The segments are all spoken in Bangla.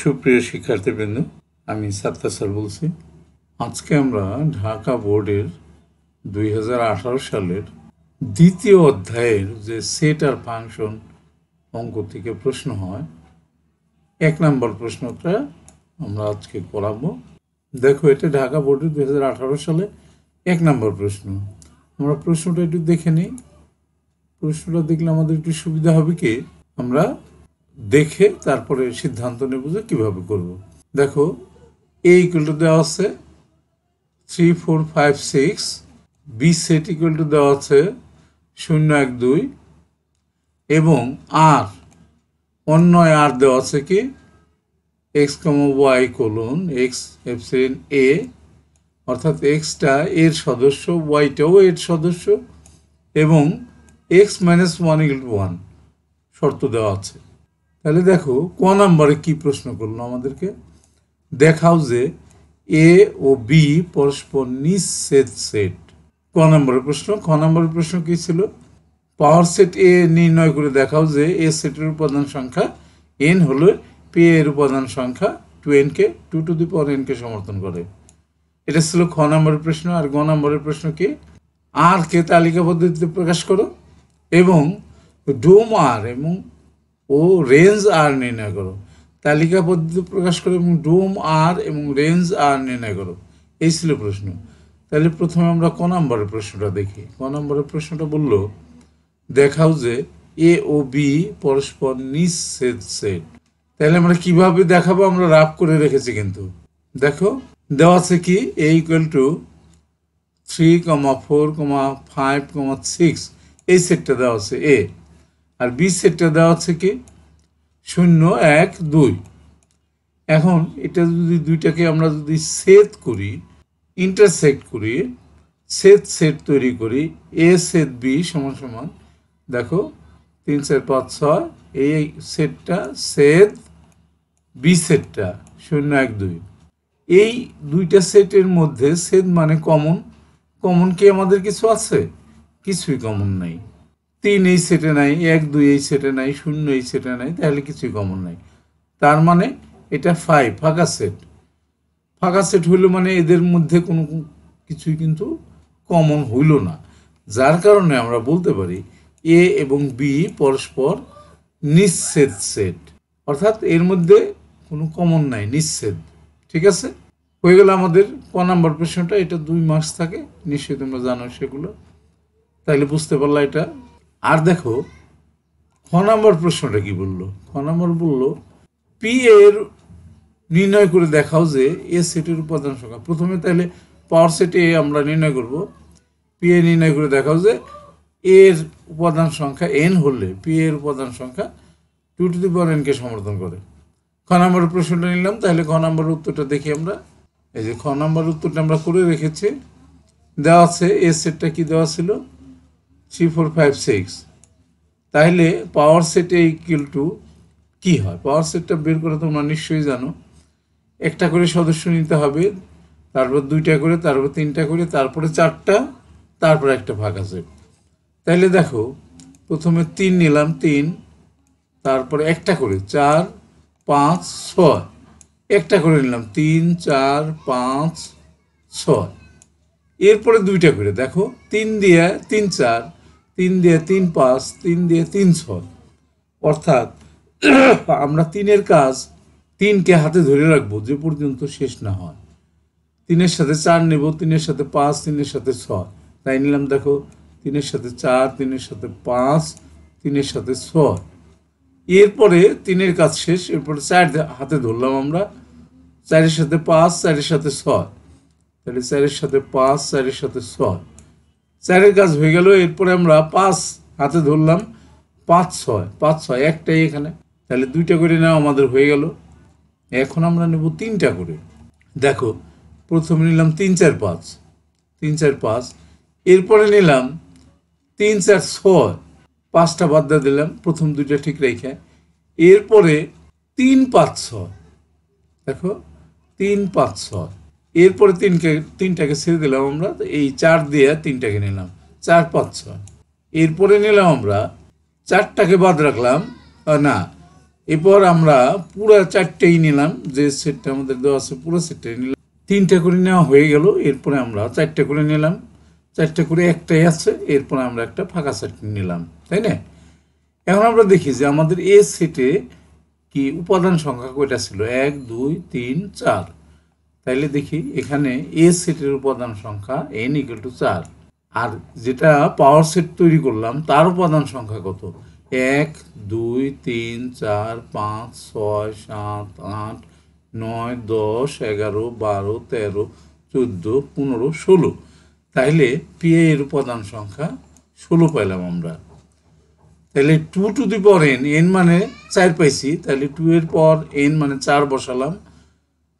সুপ্রিয় শিক্ষার্থীবৃন্দ আমি সাত্তা স্যার বলছি আজকে আমরা ঢাকা বোর্ডের দুই সালের দ্বিতীয় অধ্যায়ের যে সেট আর ফাংশন অঙ্ক থেকে প্রশ্ন হয় এক নম্বর প্রশ্নটা আমরা আজকে করাবো দেখো এটা ঢাকা বোর্ডের দুই সালে এক নম্বর প্রশ্ন আমরা প্রশ্নটা একটু দেখে নিই প্রশ্নটা দেখলে আমাদের একটু সুবিধা হবে কি আমরা দেখে তারপরে সিদ্ধান্ত নেব যে কীভাবে করব দেখো এ ইকুয়াল টু দেওয়া আছে three four five six B set equal to দেওয়া আছে শূন্য এক দুই এবং আর অন্য আর দেওয়া আছে কি x comma y colon x epsilon A অর্থাৎ এক্সটা এর সদস্য ওয়াইটাও এর সদস্য এবং x minus one equal to one শর্ত দেওয়া আছে তাহলে দেখো ক নম্বরে কি প্রশ্ন করলো আমাদেরকে দেখাও যে এ ও বি পরস্পর নিঃসেদ সেট ক নম্বরের প্রশ্ন খ নম্বরের প্রশ্ন কি ছিল পাওয়ার সেট এ নির্ণয় করে দেখাও যে এ সেটের উপাদান সংখ্যা এন হলো পে এর উপাদান সংখ্যা টু এনকে টু টু দি পাওয়ার এনকে সমর্থন করে এটা ছিল খ নম্বরের প্রশ্ন আর গ নম্বরের প্রশ্ন কি আর কে তালিকা পদ্ধতিতে প্রকাশ করো এবং ডোম আর এবং ও রেঞ্জ আর নির্ণয় করো তালিকা পদ্ধতি প্রকাশ করো এবং ডোম আর এবং রেঞ্জ আর নির্ণয় করো এই ছিল প্রশ্ন তাহলে প্রথমে আমরা ক নম্বরের প্রশ্নটা দেখি ক নম্বরের প্রশ্নটা বলল দেখাও যে এ ও বি পরস্পর নিঃছেদ সেট তাহলে আমরা কিভাবে দেখাবো আমরা রাফ করে রেখেছি কিন্তু দেখো দেওয়া আছে কি A equal to three comma four comma five comma six এই সেটটা দেওয়া আছে এ আর বি সেটটা দেওয়া হচ্ছে কি শূন্য এক দুই এখন এটা যদি দুইটাকে আমরা যদি সেত করি ইন্টারসেক্ট করি সেত সেট তৈরি করি এ সেত বি সমান সমান দেখো তিন চার পাঁচ ছয় এই সেটটা সেত বি সেটটা শূন্য এক দুই এই দুইটা সেটের মধ্যে সেদ মানে কমন কমন কি আমাদের কিছু আছে কিছুই কমন নাই তিন এই সেটে নাই এক দুই এই সেটে নাই শূন্য এই সেটে নাই তাহলে কিছুই কমন নাই তার মানে এটা ফাইভ ফাঁকা সেট ফাঁকা সেট হইলো মানে এদের মধ্যে কোনো কিছুই কিন্তু কমন হইল না যার কারণে আমরা বলতে পারি এ এবং বি পরস্পর নিঃসেদ সেট অর্থাৎ এর মধ্যে কোনো কমন নাই নিঃসেদ ঠিক আছে হয়ে গেল আমাদের ক নাম্বার প্রশ্নটা এটা দুই মার্কস থাকে নিশ্চয়ই তোমরা জানো সেগুলো তাইলে বুঝতে পারলা এটা আর দেখো খ নম্বর প্রশ্নটা কি বলল খ নম্বর বলল পি এর নির্ণয় করে দেখাও যে এ সেটের উপাদান সংখ্যা প্রথমে তাহলে পাওয়ার সেটে আমরা নির্ণয় করব পি এ নির্ণয় করে দেখাও যে এর উপাদান সংখ্যা এন হলে পি এর উপাদান সংখ্যা টু টু দি পাওয়ার এনকে সমর্থন করে খ নম্বর প্রশ্নটা নিলাম তাহলে খ নম্বর উত্তরটা দেখি আমরা এই যে খ নম্বর উত্তরটা আমরা করে রেখেছি দেওয়া আছে এ সেটটা কি দেওয়া ছিল থ্রি ফোর ফাইভ সিক্স তাহলে পাওয়ার সেটে ইকুয়াল টু কী হয় পাওয়ার সেটটা বের করে তোমরা নিশ্চয়ই জানো একটা করে সদস্য নিতে হবে তারপর দুইটা করে তারপর তিনটা করে তারপরে চারটা তারপর একটা ভাগ আছে তাহলে দেখো প্রথমে তিন নিলাম তিন তারপরে একটা করে চার পাঁচ ছয় একটা করে নিলাম তিন চার পাঁচ ছয় এরপরে দুইটা করে দেখো তিন দিয়ে তিন চার তিন দিয়ে তিন পাঁচ তিন দিয়ে তিন ছয় অর্থাৎ আমরা তিনের কাজ তিনকে হাতে ধরে রাখবো যে পর্যন্ত শেষ না হয় তিনের সাথে চার নেব তিনের সাথে পাঁচ তিনের সাথে ছয় তাই নিলাম দেখো তিনের সাথে চার তিনের সাথে পাঁচ তিনের সাথে ছয় এরপরে তিনের কাজ শেষ এরপরে চার হাতে ধরলাম আমরা চারের সাথে পাঁচ চারের সাথে ছয় তাহলে চারের সাথে পাঁচ চারের সাথে ছয় চারের কাজ হয়ে গেল এরপরে আমরা পাঁচ হাতে ধরলাম পাঁচ ছয় পাঁচ ছয় একটাই এখানে তাহলে দুইটা করে নেওয়া আমাদের হয়ে গেল এখন আমরা নেব তিনটা করে দেখো প্রথমে নিলাম তিন চার পাঁচ তিন চার পাঁচ এরপরে নিলাম তিন চার ছয় পাঁচটা দিয়ে দিলাম প্রথম দুইটা ঠিক রেখে এরপরে তিন পাঁচ ছয় দেখো তিন পাঁচ ছয় এরপরে তিনকে তিনটাকে ছেড়ে দিলাম আমরা এই চার দিয়ে তিনটাকে নিলাম চার পাঁচ ছয় এরপরে নিলাম আমরা চারটাকে বাদ রাখলাম না এরপর আমরা পুরো চারটেই নিলাম যে সেটটা আমাদের দেওয়া আছে পুরো সেটটাই নিলাম তিনটা করে নেওয়া হয়ে গেল এরপরে আমরা চারটে করে নিলাম চারটে করে একটাই আছে এরপরে আমরা একটা ফাঁকা সেট নিলাম তাই না এখন আমরা দেখি যে আমাদের এ সেটে কি উপাদান সংখ্যা কয়টা ছিল এক দুই তিন চার তাইলে দেখি এখানে এ সেটের উপাদান সংখ্যা এন ইকুয়াল টু চার আর যেটা পাওয়ার সেট তৈরি করলাম তার উপাদান সংখ্যা কত এক দুই তিন চার পাঁচ ছয় সাত আট নয় দশ এগারো বারো তেরো চোদ্দো পনেরো ষোলো তাহলে পিএ এর উপাদান সংখ্যা ষোলো পাইলাম আমরা তাহলে টু টু দি পর এন এন মানে চার পাইছি তাহলে টু এর পর এন মানে চার বসালাম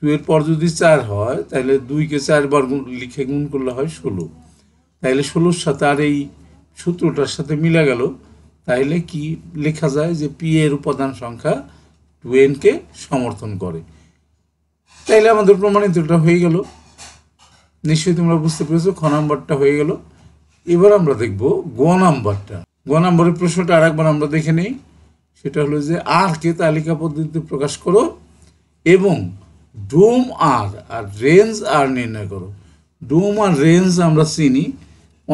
টু এর পর যদি চার হয় তাহলে দুইকে চারবার গুণ লিখে গুণ করলে হয় ষোলো তাহলে ষোলোর সাথে আর এই সূত্রটার সাথে মিলে গেল তাহলে কি লেখা যায় যে পি এর উপাদান সংখ্যা টু এনকে সমর্থন করে তাইলে আমাদের প্রমাণিতটা হয়ে গেল নিশ্চয়ই তোমরা বুঝতে পেরেছো খ নাম্বারটা হয়ে গেল এবার আমরা দেখব গ নাম্বারটা গ নাম্বারের প্রশ্নটা আরেকবার আমরা দেখে নেই সেটা হলো যে আর কে তালিকা পদ্ধতিতে প্রকাশ করো এবং ডোম আর আর রেঞ্জ আর নির্ণয় করো ডোম আর রেঞ্জ আমরা চিনি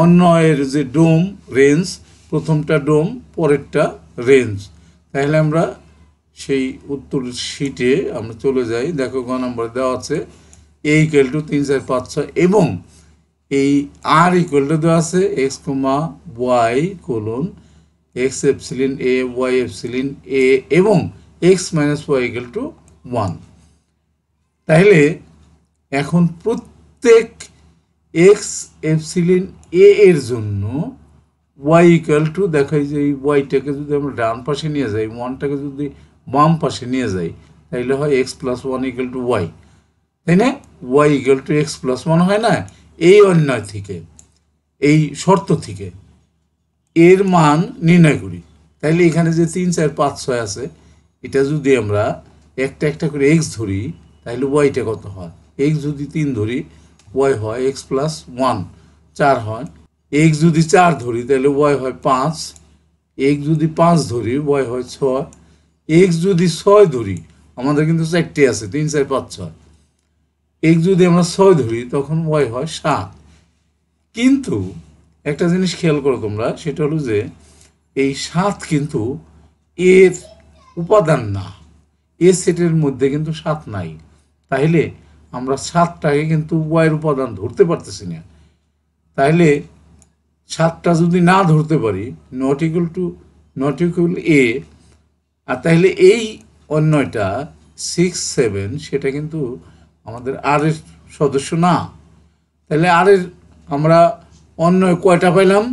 অন্য এর যে ডোম রেঞ্জ প্রথমটা ডোম পরেরটা রেঞ্জ তাহলে আমরা সেই উত্তর শিটে আমরা চলে যাই দেখো গ নম্বর দেওয়া আছে এ ইকুয়াল টু তিন চার পাঁচ ছয় এবং এই আর ইকুয়াল টু দেওয়া আছে x comma y colon x epsilon A y epsilon A এবং x minus y equal to one তাহলে এখন প্রত্যেক এক্স এফসিলিন এ এর জন্য ওয়াই ইকুয়াল টু দেখাই যে এই ওয়াইটাকে যদি আমরা ডান পাশে নিয়ে যাই ওয়ানটাকে যদি বাম পাশে নিয়ে যাই তাহলে হয় x plus one equal to y তাই না y equal to x plus one হয় না এই অন্যায় থেকে এই শর্ত থেকে এর মান নির্ণয় করি তাইলে এখানে যে তিন চার পাঁচ ছয় আছে এটা যদি আমরা একটা একটা করে এক্স ধরি তাহলে ওয়াইটা কত হয় এক্স যদি তিন ধরি ওয়াই হয় এক্স প্লাস ওয়ান চার হয় এক্স যদি চার ধরি তাহলে ওয়াই হয় পাঁচ এক্স যদি পাঁচ ধরি ওয়াই হয় ছয় এক্স যদি ছয় ধরি আমাদের কিন্তু চারটে আছে তিন চার পাঁচ ছয় এক্স যদি আমরা ছয় ধরি তখন ওয়াই হয় সাত কিন্তু একটা জিনিস খেয়াল করো তোমরা সেটা হলো যে এই সাত কিন্তু এর উপাদান না এ সেটের মধ্যে কিন্তু সাত নাই তাহলে আমরা সাতটাকে কিন্তু ওয়াইয়ের উপাদান ধরতে পারতেছি না তাহলে সাতটা যদি না ধরতে পারি not equal to not equal এ আর তাহলে এই অন্যটা সিক্স সেভেন সেটা কিন্তু আমাদের আরের সদস্য না তাহলে আরের আমরা অন্য কয়টা পাইলাম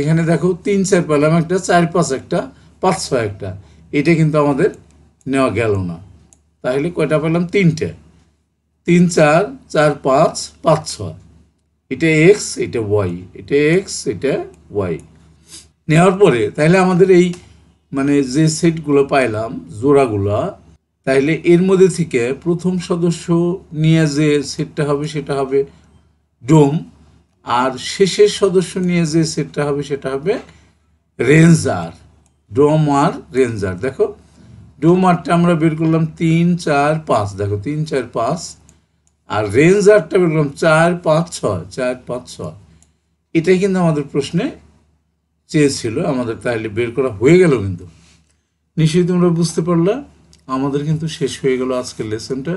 এখানে দেখো তিন চার পাইলাম একটা চার পাঁচ একটা পাঁচ ছয় একটা এটা কিন্তু আমাদের নেওয়া গেল না তাহলে কয়টা পেলাম তিনটে তিন চার চার পাঁচ পাঁচ ছয় এটা এক্স এটা ওয়াই এটা এক্স এটা ওয়াই নেওয়ার পরে তাহলে আমাদের এই মানে যে সেটগুলো পাইলাম জোড়াগুলো তাহলে এর মধ্যে থেকে প্রথম সদস্য নিয়ে যে সেটটা হবে সেটা হবে ডোম আর শেষের সদস্য নিয়ে যে সেটটা হবে সেটা হবে রেঞ্জার ডোম আর রেঞ্জার দেখো ডো মারটা আমরা বের করলাম তিন চার পাঁচ দেখো তিন চার পাঁচ আর রেঞ্জ আটটা বের করলাম চার পাঁচ ছয় চার পাঁচ ছয় এটাই কিন্তু আমাদের প্রশ্নে চেয়েছিল আমাদের তাহলে বের করা হয়ে গেল কিন্তু নিশ্চয়ই তোমরা বুঝতে পারলা আমাদের কিন্তু শেষ হয়ে গেল আজকের লেসনটা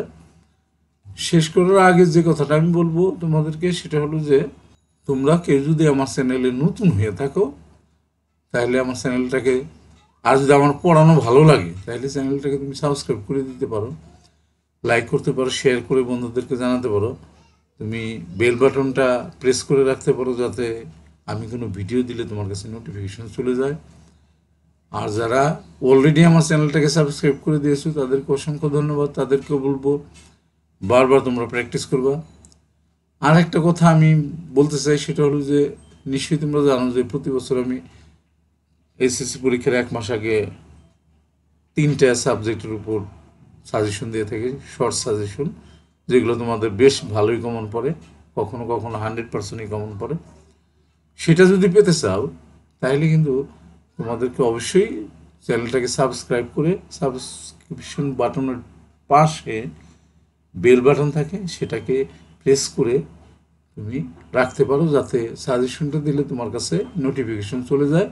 শেষ করার আগে যে কথাটা আমি বলবো তোমাদেরকে সেটা হলো যে তোমরা কেউ যদি আমার চ্যানেলে নতুন হয়ে থাকো তাহলে আমার চ্যানেলটাকে আর যদি আমার পড়ানো ভালো লাগে তাহলে চ্যানেলটাকে তুমি সাবস্ক্রাইব করে দিতে পারো লাইক করতে পারো শেয়ার করে বন্ধুদেরকে জানাতে পারো তুমি বেল বাটনটা প্রেস করে রাখতে পারো যাতে আমি কোনো ভিডিও দিলে তোমার কাছে নোটিফিকেশন চলে যায় আর যারা অলরেডি আমার চ্যানেলটাকে সাবস্ক্রাইব করে দিয়েছো তাদেরকে অসংখ্য ধন্যবাদ তাদেরকেও বলবো বারবার তোমরা প্র্যাকটিস করবা আর একটা কথা আমি বলতে চাই সেটা হলো যে নিশ্চয়ই তোমরা জানো যে প্রতি বছর আমি এসএসসি পরীক্ষার এক মাস আগে তিনটা সাবজেক্টের উপর সাজেশন দিয়ে থাকে শর্ট সাজেশন যেগুলো তোমাদের বেশ ভালোই কমন পড়ে কখনো কখনো হান্ড্রেড পার্সেন্টই কমন পড়ে সেটা যদি পেতে চাও তাহলে কিন্তু তোমাদেরকে অবশ্যই চ্যানেলটাকে সাবস্ক্রাইব করে সাবস্ক্রিপশন বাটনের পাশে বেল বাটন থাকে সেটাকে প্রেস করে তুমি রাখতে পারো যাতে সাজেশনটা দিলে তোমার কাছে নোটিফিকেশন চলে যায়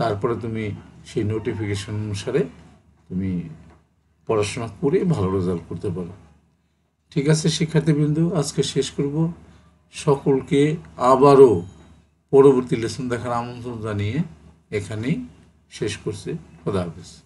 তারপরে তুমি সেই নোটিফিকেশন অনুসারে তুমি পড়াশোনা করে ভালো রেজাল্ট করতে পারো ঠিক আছে শিক্ষার্থীবৃন্দ আজকে শেষ করব সকলকে আবারও পরবর্তী লেসন দেখার আমন্ত্রণ জানিয়ে এখানেই শেষ করছে খোদা হাফেজ